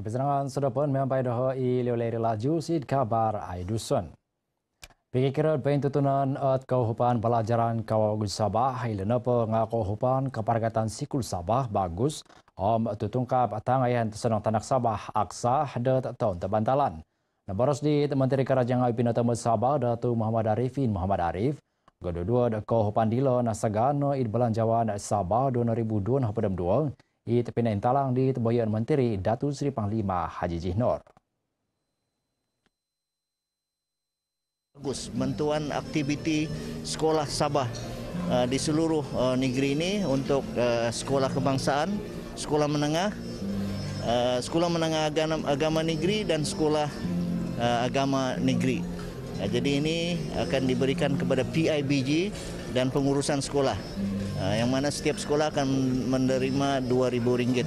Kepisangan sudah pun mempunyai doho i liulai laju sid kabar ai dusun. Pikirkan pentutunan at kauhupan pelajaran kawagus Sabah ay lenapa nga kauhupan kapargatan sikul Sabah bagus om tutungkap tangayan tesanong tanak Sabah aksa dat taun tebantalan. Nabaros di Menteri Kerajaan Ayu Pinatama Sabah Datu Muhammad Arifin Muhammad Arif gedua-dua da kauhupan dilo nasagano id belanjawan Sabah 2022 i tepinai talang di teboyan menteri Datu Seri Panglima Haji Jihnor. Bagus, bantuan aktiviti sekolah Sabah eh, di seluruh eh, negeri ini untuk eh, sekolah kebangsaan, sekolah menengah, sekolah menengah agama, negeri dan sekolah agama negeri. jadi ini akan diberikan kepada PIBG dan pengurusan sekolah. Ah, yang mana setiap sekolah akan menerima RM2,000.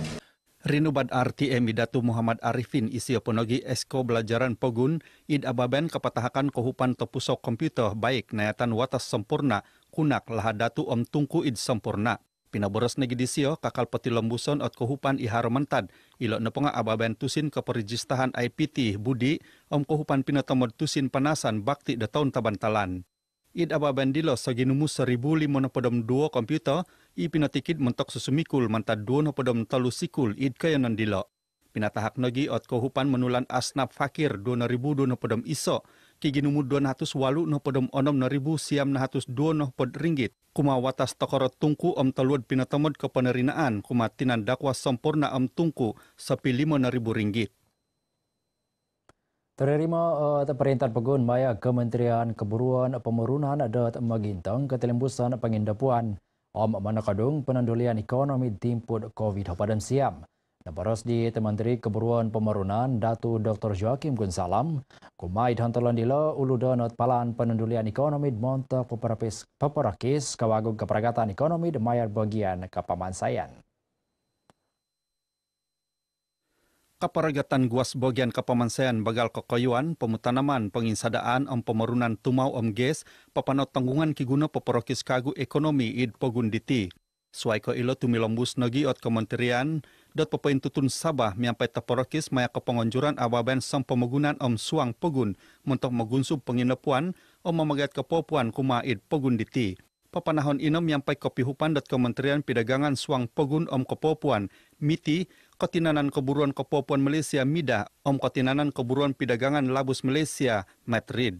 Rinubad RTM Datu Muhammad Arifin Isio Ponogi Esko Belajaran Pogun Id Ababen Kepatahakan Kohupan Tepusok Komputer Baik Nayatan Watas Sempurna Kunak Lahad Datu Om Tungku Id Sempurna Pinaboros Negi Disio Kakal Peti Lembuson Ot Kohupan Ihar Mentad Ilok Nepunga Ababen Tusin Keperijistahan IPT Budi Om Kohupan Pinotomod Tusin Penasan Bakti Detaun Tabantalan id aba bandilo so ginumu 1502 komputer i pinatikid mentok susumikul manta 23 sikul id kayanan dilo. Pinatahak nagi ot kohupan menulan asnap fakir 2020 iso ki ginumu 208 siam 202 ringgit kuma watas tokoro tungku om teluad pinatamod ke penerinaan kuma tinan dakwa sempurna om tungku sepi 5000 ringgit. Terima uh, perintah pegun maya Kementerian Keburuan Pemerunan dat Magintang ketelembusan pengindapuan om manakadung penandulian ekonomi timput COVID pada siam. Dan baros di Menteri Keburuan Pemerunan Datu Dr. Joakim Gunsalam kumai dihantarlan dila ulu donat palan penandulian ekonomi monta peperakis kawagung keperagatan ekonomi demayar bagian kepaman sayan. kaparagatan guas bagian kapamansayan bagal kakayuan, pemutanaman, penginsadaan, om pemerunan tumau om ges, papanot tanggungan kiguna paparokis kagu ekonomi id pogunditi. Suway ko ilo tumilombus nagi at kementerian dot papain tutun sabah miyampay taparokis maya kapangonjuran ababayan sa pamagunan om suang pogun pagun, muntok magunsub panginapuan o mamagayat kuma id pogunditi. Papanahon inom yang kopi kopihupan dot kementerian pidagangan suang pogun om kopopuan miti Kotinanan Keburuan Kepopuan Malaysia MIDA, Om Kotinanan Keburuan Pidagangan Labus Malaysia, Matt Reed.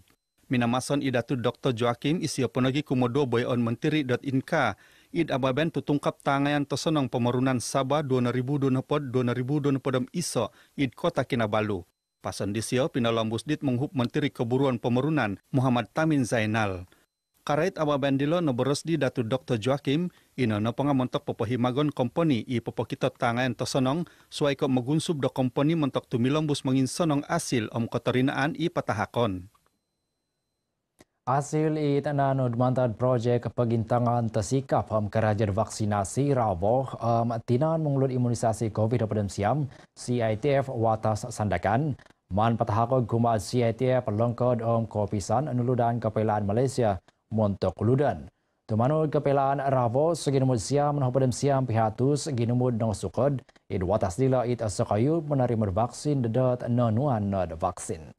Minamason idatu Dr. Joakim isio penagi kumodo boyon mentiri dot inka id ababen tutungkap tangayan tersenang pemerunan Sabah 2024 2024 iso id kota Kinabalu. Pasan disio pinalambus dit menghub Menteri keburuan pemerunan Muhammad Tamin Zainal karait awa bandilo no boros di datu Dr. Joakim ino no ponga montok popohi magon komponi i popokito tangan to sonong, suai ko magunsub do komponi montok tumilong bus mangin sonong asil om kotorinaan i patahakon. Asil i tanano dumantad project pagintangan tasikap am kerajaan vaksinasi raboh am tinan mungulod imunisasi COVID-19 siam CITF watas sandakan. Man patahakog kuma CITF longkod om kopisan anuludan kapailan Malaysia Montok Ludan. Tumano kapelaan Ravo sa ginumod siyam na hupadam siyam pihatus ginumod ng sukod in watas dila it asokayu kayo manarimod vaksin dadat na nuan na vaksin.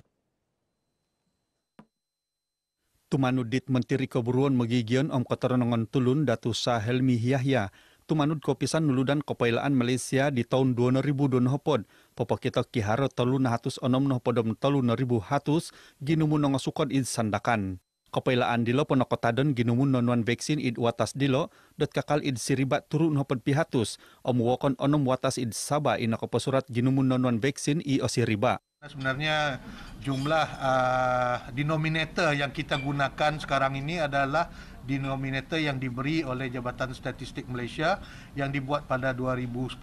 Tumanod dit Menteri Keburuan magigion om katarunungan tulun datu Sahel Mihiyahya. Yahya tumanud ko pisan nuludan kapailaan Malaysia di tahun 2000 dun hopod. Popokito kiharo telu na hatus onom na hopodom telu na hatus ginumunong nongasukon in sandakan kapailaan dilo po nakotadon ginumun nonwan vaccine id watas dilo dot kakal id siribat turu nopon pihatus o wakon onom watas id saba in surat ginumun nonwan vaksin i o siriba. Sebenarnya jumlah uh, denominator yang kita gunakan sekarang ini adalah denominator yang diberi oleh Jabatan Statistik Malaysia yang dibuat pada 2010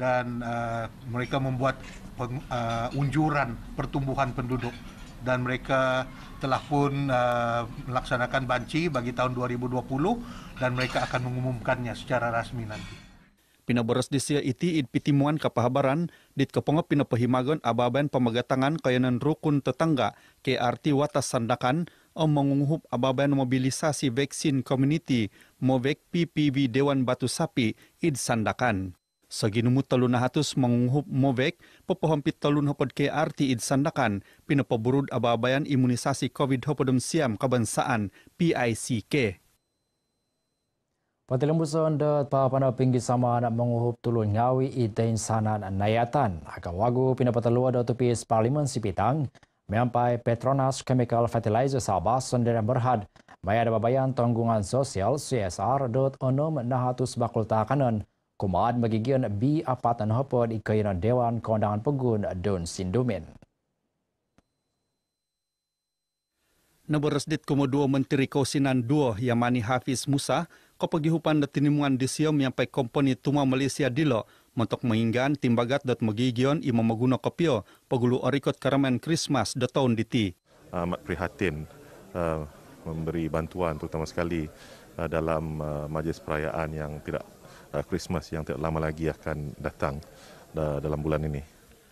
dan uh, mereka membuat peng, uh, unjuran pertumbuhan penduduk dan mereka telah pun uh, melaksanakan banci bagi tahun 2020 dan mereka akan mengumumkannya secara rasmi nanti. Pina beres di sia iti id pitimuan ka pahabaran dit kepongo pina pahimagon ababen pemegatangan kayanan rukun tetangga KRT Watas Sandakan om mengunghup ababen mobilisasi vaksin community Movek PPV Dewan Batu Sapi id Sandakan sa ginumot talo na hatos manguhup movek popohampit talo na ke arti id sandakan pinapaburud ababayan imunisasi COVID-19 siam kabansaan PICK. Patilambusan da papana pinggi sama anak menguhup tulun ngawi ite insanan nayatan. Aka wagu pinapatalu da tupis parlimen si pitang. Mempai Petronas Chemical Fertilizer Sabah sendiri berhad. Maya ada babayan tanggungan sosial CSR.onum nahatus bakulta kanan kumaan magigian B apatan hapod ikayin ang Dewan Kondangan Pagun Don Sindumin. Naborasdit kumo duo menteri kausinan duo Yamani Hafiz Musa ko paghihupan na tinimungan disiyom yang pay komponi Tuma Malaysia Dilo montok mahinggan timbagat dot magigion imamaguna kopio pegulu orikot karamen Christmas the town diti. Amat prihatin uh, memberi bantuan terutama sekali uh, dalam uh, majlis perayaan yang tidak Uh, Christmas yang tidak lama lagi akan datang uh, dalam bulan ini.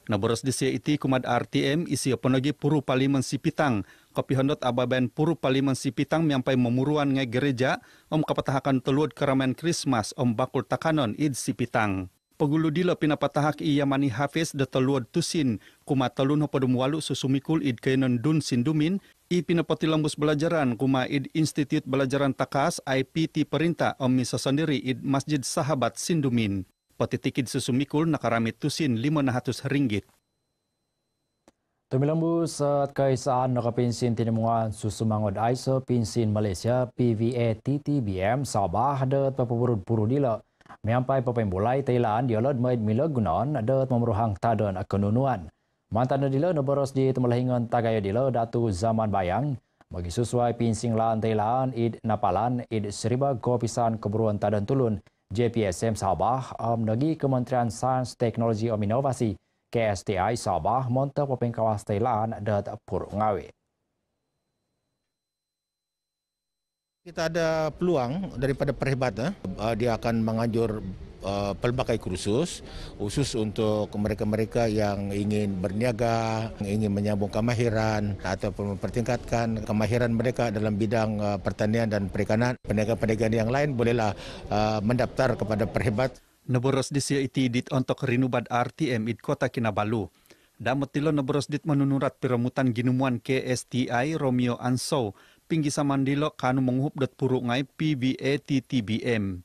Naboros di sia iti kumad RTM isi apunagi puru paliman sipitang. Kopihondot ababen puru paliman sipitang miampai memuruan ngai gereja om kapatahakan telur keramen Christmas om bakul takanon id sipitang. Pengulu dila pinapatahak iya mani hafes de teluad tusin kuma telun ho padumwalu susumikul id kainan dun sindumin i pinapati lambus belajaran kuma id Institut Belajaran Takas IPT Perintah om misa sendiri id Masjid Sahabat Sindumin. Patitikid susumikul nakarami tusin lima 500 ringgit. Tumilang bus at kaisaan nakapinsin tinimungan susumangod ISO Pinsin Malaysia PVA e TTBM Sabah dat papapurud purudila. Miampai pepain bolai Thailand, dia lalu main mila gunan ada memeruhang tadan kenunuan. Mantan dia lalu berus di temelahingan tagaya dia datu zaman bayang. Bagi sesuai pinsing lan Thailand, id napalan, id seriba gopisan keburuan tadan tulun JPSM Sabah, am negi Kementerian Sains, Teknologi, dan Inovasi KSTI Sabah, monta pepain kawas Thailand dat purungawit. Kita ada peluang daripada perhebatan eh. uh, dia akan menganjur Uh, pelbagai kursus khusus untuk mereka-mereka yang ingin berniaga, ingin menyambung kemahiran atau mempertingkatkan kemahiran mereka dalam bidang uh, pertanian dan perikanan. Peniaga-peniaga yang lain bolehlah uh, mendaftar kepada perhebat. Neboros di CIT dit untuk rinubad RTM di Kota Kinabalu. Dan metilo neboros dit menunurat piramutan ginumuan KSTI Romeo Ansou pinggi samandilo kanu menghub dat puruk ngai PBA TTBM.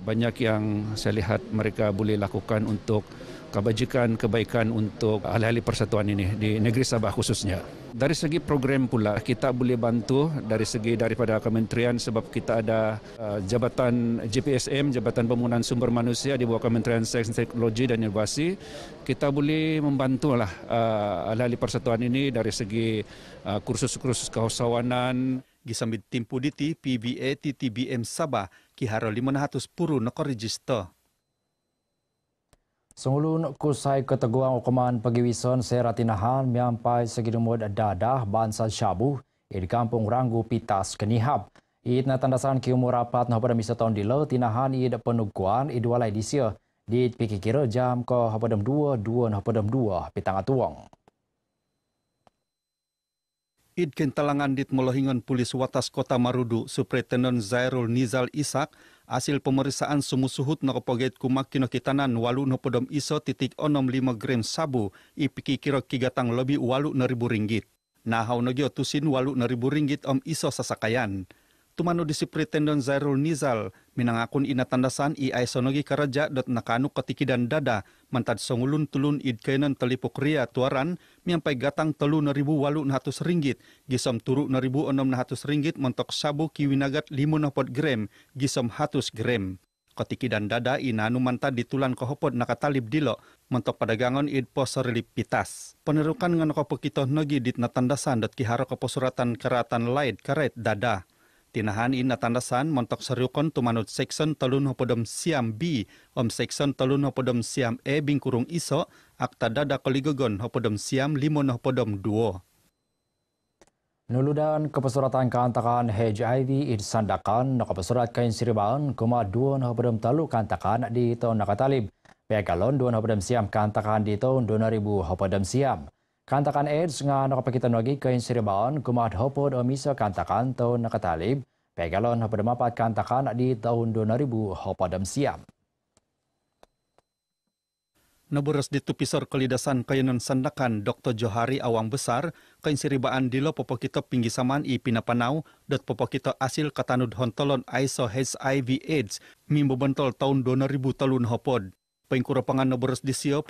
Banyak yang saya lihat mereka boleh lakukan untuk kebajikan kebaikan untuk ahli-ahli persatuan ini di negeri Sabah khususnya. Dari segi program pula kita boleh bantu dari segi daripada kementerian sebab kita ada uh, jabatan JPSM Jabatan Pembangunan Sumber Manusia di bawah Kementerian Sains Teknologi dan Inovasi kita boleh membantulah uh, lali persatuan ini dari segi uh, kursus-kursus kehausawanan. Gisambit Tim Puditi PBA TTBM Sabah Kiharo 500 Puru Nekor Register. Sungulun kusai keteguang hukuman pagiwison saya ratinahan miampai segidumud dadah bansa syabu di kampung Ranggu Pitas Kenihab. Ia tanda tandasan ki umur rapat na hapadam isa tahun dilo tinahan ia penuguan ia dua lai disia di pikikira jam ko hapadam dua dua na hapadam dua pitang atuang. Id kentalangan dit mulohingan polis watas kota Marudu, Supretenden Zairul Nizal Isak, Hasil pemeriksaan sumu suhut nak poget kumak kino kitanan walu nopodom iso titik onom lima gram sabu ipiki kiro kigatang lebih walu neribu ringgit. Nah, hau nogio tusin walu neribu ringgit om iso sasakayan tumano disipri tendon Zairul Nizal minangakun ina tandasan e i ay sonogi karaja dot nakano katikidan dada mantad songulun tulun id kainan ria tuaran miyampay gatang telu na ribu walu na hatus ringgit gisom turu na ribu onom na hatus ringgit montok sabu kiwinagat limo na pot gram gisom hatus gram dan dada ina inanu mantad ditulan kohopod talib dilo mentok padagangan id poser lipitas. Penerukan ngan kopo kita nagi dit natandasan dat kiharo kaposuratan keratan light keret dada. Tinahan in natandasan montok seryukon tumanut seksyon talun hopodom siam B om seksyon talun hopodom siam E bingkurung iso akta dada koligogon hopodom siam limon hopodom duo. Nuludan kepesuratan kantakan HIV in sandakan na kepesurat kain siribaan kuma duon hopodom talu kantakan di tahun nakatalib. Pekalon duon hopodom siam kantakan di taon 2000 hopodom Siam. Kantakan AIDS nga nakapakitanwagi kay Siribaon, gumadhopod o misa kantakan taon nakatalib, pegalon hapadamapat kantakan di taon 2000 hapadam siyam. Naburas di tupisor kalidasan kayanon sandakan Dr. Johari Awang Besar kain siribaan dilo popokito pinggisaman ipinapanaw dot popokito asil katanud hontolon ISO HIV AIDS mimbobantol taon 2000 talun hopod. Pengkura Pengkurapangan na beres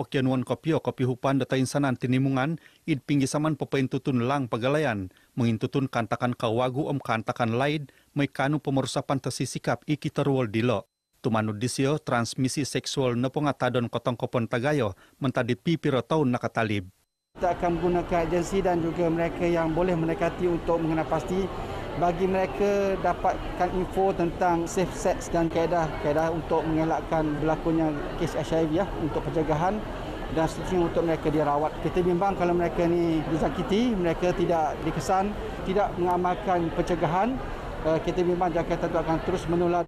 pekian wan kopio kopi hupan data insanan tinimungan id pinggisaman tutun lang pagalayan mengintutun kantakan kawagu om kantakan laid may kanu pemerusapan tesisikap iki terwal dilo. Tumanud disio transmisi seksual na pengatadon kotong kopon tagayo mentadi pipiro taun nakatalib. Kita akan menggunakan agensi dan juga mereka yang boleh mendekati untuk mengenal pasti bagi mereka dapatkan info tentang safe sex dan kaedah-kaedah untuk mengelakkan berlakunya kes HIV ya untuk pencegahan dan seterusnya untuk mereka dirawat. Kita bimbang kalau mereka ni disakiti, mereka tidak dikesan, tidak mengamalkan pencegahan, eh, kita bimbang Jakarta itu akan terus menular.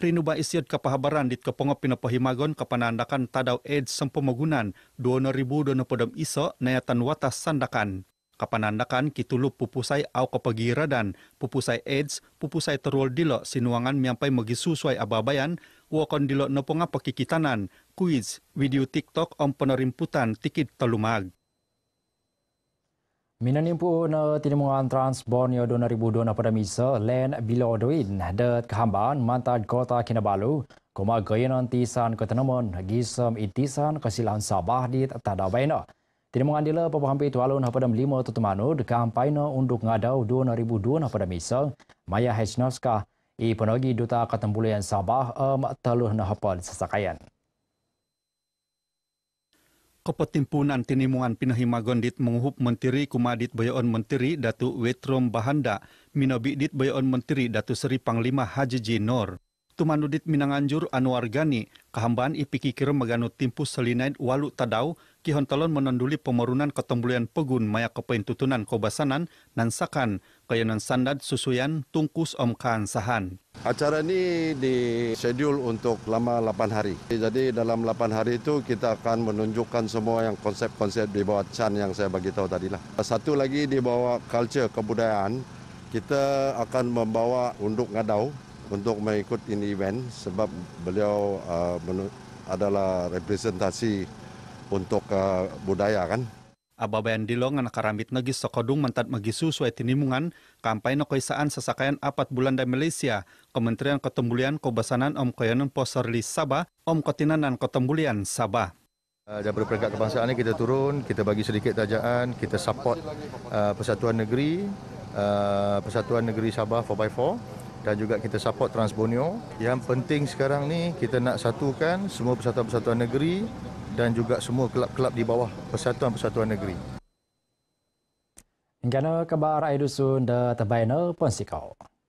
Rinu Baisyid Kepahabaran di Kepongo Pinopo Himagon kepenandakan Tadau AIDS sempumogunan 2020 isok nayatan watas sandakan kapanandakan kitulup pupusay au kapagira dan pupusay AIDS pupusay terul dilo sinuangan miampai magisusuai ababayan wakon dilo nopunga pakikitanan quiz video tiktok om penerimputan tikit talumag. Minan impu na tinimungan trans Borneo 2022 pada misa len bila odoin dat kehamban mantad kota Kinabalu koma gaya nanti san ketenaman, gisem itisan kesilahan Sabah di tada baina. Tidak mengandila apa hampir itu alun pada lima tetemanu dekam paina untuk ngadau 2002 pada misal Maya Hesnoska i penogi duta katembulian Sabah um, teluh na hapa sesakayan. Kepetimpunan tinimuan pinahima gondit menghub menteri kumadit bayon menteri Datu Wetrom Bahanda minobidit bayon menteri Datu Seri Panglima Haji Jinor. Nor tumanudit minanganjur Anwar wargani kahambaan ipikikir maganu timpu selinain walu tadau kihontalon menanduli pemerunan ketembulian pegun maya kepain tutunan kobasanan sakan kayanan sandad susuyan tungkus om sahan. Acara ini di untuk lama 8 hari. Jadi dalam 8 hari itu kita akan menunjukkan semua yang konsep-konsep di bawah Chan yang saya bagi tahu tadi lah. Satu lagi di bawah culture kebudayaan, kita akan membawa unduk ngadau untuk mengikut ini event sebab beliau uh, adalah representasi untuk uh, budaya kan. Ababayan Dilong anak karamit negis sokodung mantat magisu suai tinimungan kampai no koisaan sesakayan apat bulan dari Malaysia Kementerian Ketembulian Kobasanan Om Koyanun Poserli Sabah Om Kotinanan Ketembulian Sabah. Dan uh, dari peringkat kebangsaan ini kita turun, kita bagi sedikit tajaan, kita support uh, Persatuan Negeri, uh, Persatuan Negeri Sabah 4x4 dan juga kita support Transborneo. Yang penting sekarang ni kita nak satukan semua persatuan-persatuan negeri dan juga semua kelab-kelab di bawah persatuan-persatuan negeri. Ingatlah kabar Aidusun dan terbaiknya Ponsikau.